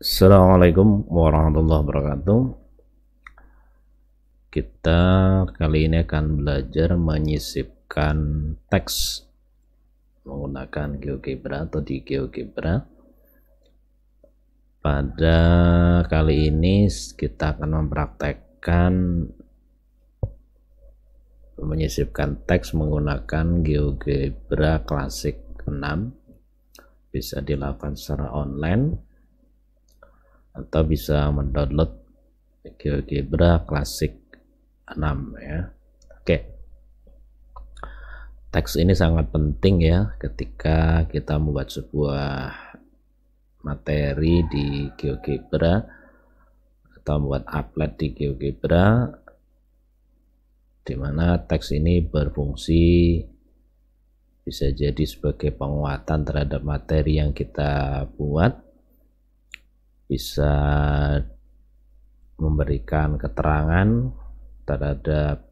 Assalamualaikum warahmatullahi wabarakatuh kita kali ini akan belajar menyisipkan teks menggunakan GeoGebra atau di GeoGebra pada kali ini kita akan mempraktekkan menyisipkan teks menggunakan GeoGebra klasik 6 bisa dilakukan secara online atau bisa mendownload GeoGebra Classic 6 ya. Oke. Teks ini sangat penting ya ketika kita membuat sebuah materi di GeoGebra atau membuat upload di GeoGebra di mana teks ini berfungsi bisa jadi sebagai penguatan terhadap materi yang kita buat bisa memberikan keterangan terhadap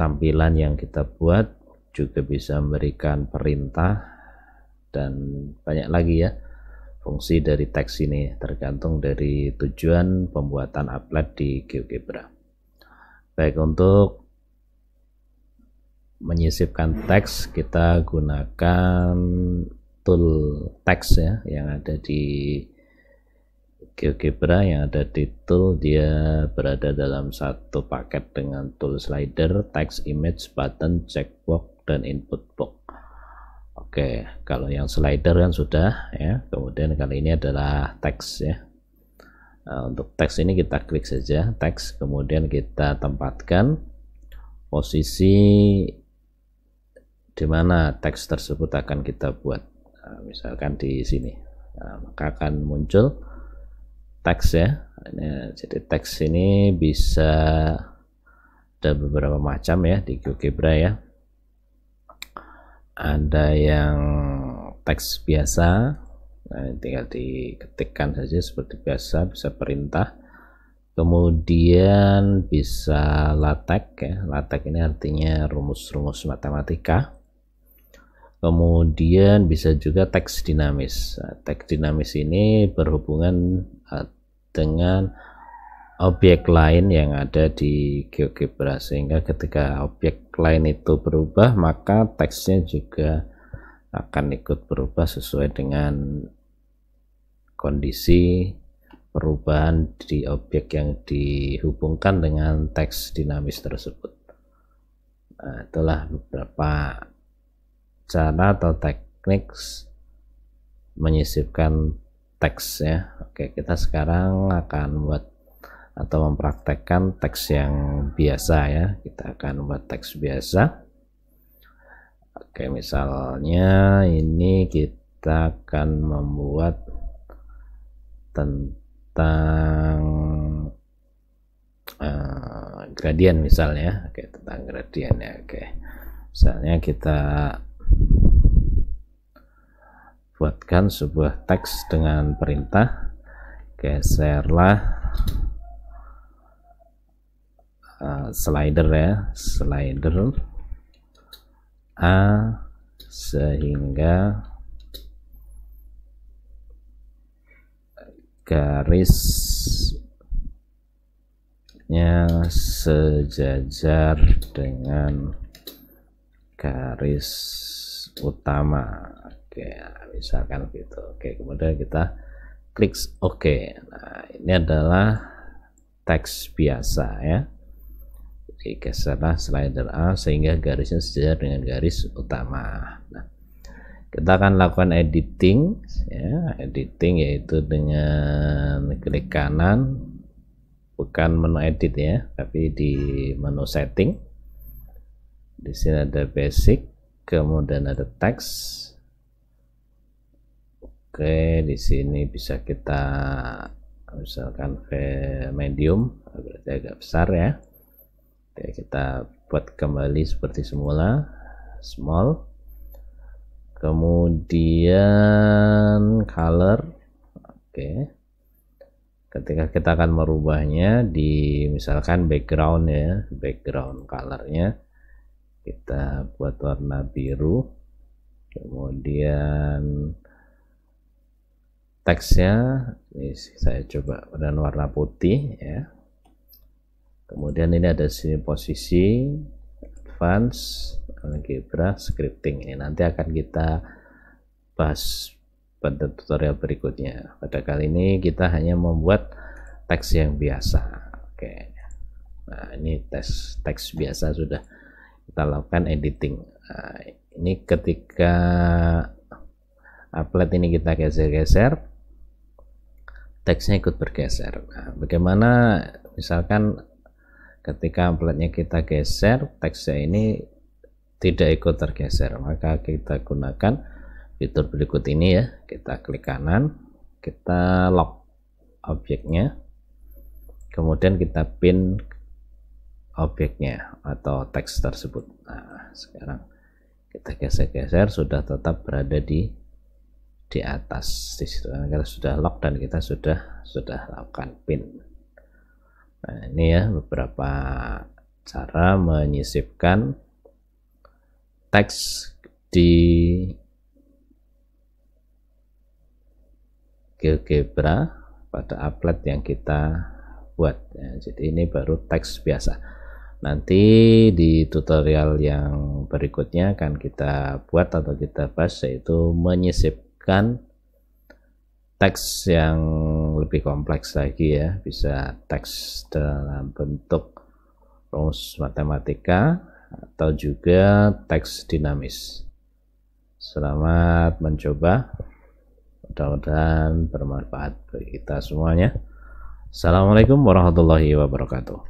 tampilan yang kita buat juga bisa memberikan perintah dan banyak lagi ya fungsi dari teks ini tergantung dari tujuan pembuatan applet di GeoGebra baik untuk menyisipkan teks kita gunakan Tool text ya yang ada di GeoGebra yang ada di tool dia berada dalam satu paket dengan tool slider, text, image, button, checkbox, dan input box. Oke, kalau yang slider kan sudah ya. Kemudian kali ini adalah text ya. Nah, untuk text ini kita klik saja text, kemudian kita tempatkan posisi di mana teks tersebut akan kita buat. Eh, misalkan di sini nah, maka akan muncul teks ya ini, jadi teks ini bisa ada beberapa macam ya di GeoGebra ya ada yang teks biasa nah, tinggal diketikkan saja seperti biasa bisa perintah kemudian bisa latek ya latek ini artinya rumus-rumus matematika kemudian bisa juga teks dinamis nah, teks dinamis ini berhubungan eh, dengan objek lain yang ada di GeoGebra sehingga ketika objek lain itu berubah maka teksnya juga akan ikut berubah sesuai dengan kondisi perubahan di objek yang dihubungkan dengan teks dinamis tersebut. Nah, itulah beberapa cara atau teknik menyisipkan teks ya oke kita sekarang akan buat atau mempraktekkan teks yang biasa ya kita akan buat teks biasa oke misalnya ini kita akan membuat tentang uh, gradien misalnya oke tentang gradien ya oke misalnya kita buatkan sebuah teks dengan perintah geserlah uh, slider ya slider A sehingga garisnya sejajar dengan garis utama ya, misalkan gitu oke kemudian kita klik oke nah ini adalah teks biasa ya jadi geserlah slider A sehingga garisnya sejajar dengan garis utama nah kita akan lakukan editing ya editing yaitu dengan klik kanan bukan menu edit ya tapi di menu setting di sini ada basic kemudian ada teks Oke, di sini bisa kita misalkan medium, agar berarti agak besar ya. Oke, kita buat kembali seperti semula, small. Kemudian color, oke. Ketika kita akan merubahnya di misalkan background ya, background colornya kita buat warna biru. Kemudian teksnya saya coba dengan warna putih ya kemudian ini ada sini posisi advance algebra scripting ini nanti akan kita bahas pada tutorial berikutnya pada kali ini kita hanya membuat teks yang biasa oke nah ini tes teks biasa sudah kita lakukan editing nah, ini ketika applet ini kita geser-geser teksnya ikut bergeser. Nah, bagaimana misalkan ketika amplatnya kita geser, teksnya ini tidak ikut tergeser, maka kita gunakan fitur berikut ini ya. Kita klik kanan, kita lock objeknya, kemudian kita pin objeknya atau teks tersebut. Nah, sekarang kita geser-geser sudah tetap berada di di atas di situ kan kita sudah lock dan kita sudah sudah lakukan pin nah ini ya beberapa cara menyisipkan teks di GeoGebra pada applet yang kita buat ya, jadi ini baru teks biasa nanti di tutorial yang berikutnya akan kita buat atau kita bahas yaitu menyisip tambahkan teks yang lebih kompleks lagi ya bisa teks dalam bentuk rumus matematika atau juga teks dinamis selamat mencoba mudah-mudahan bermanfaat bagi kita semuanya assalamualaikum warahmatullahi wabarakatuh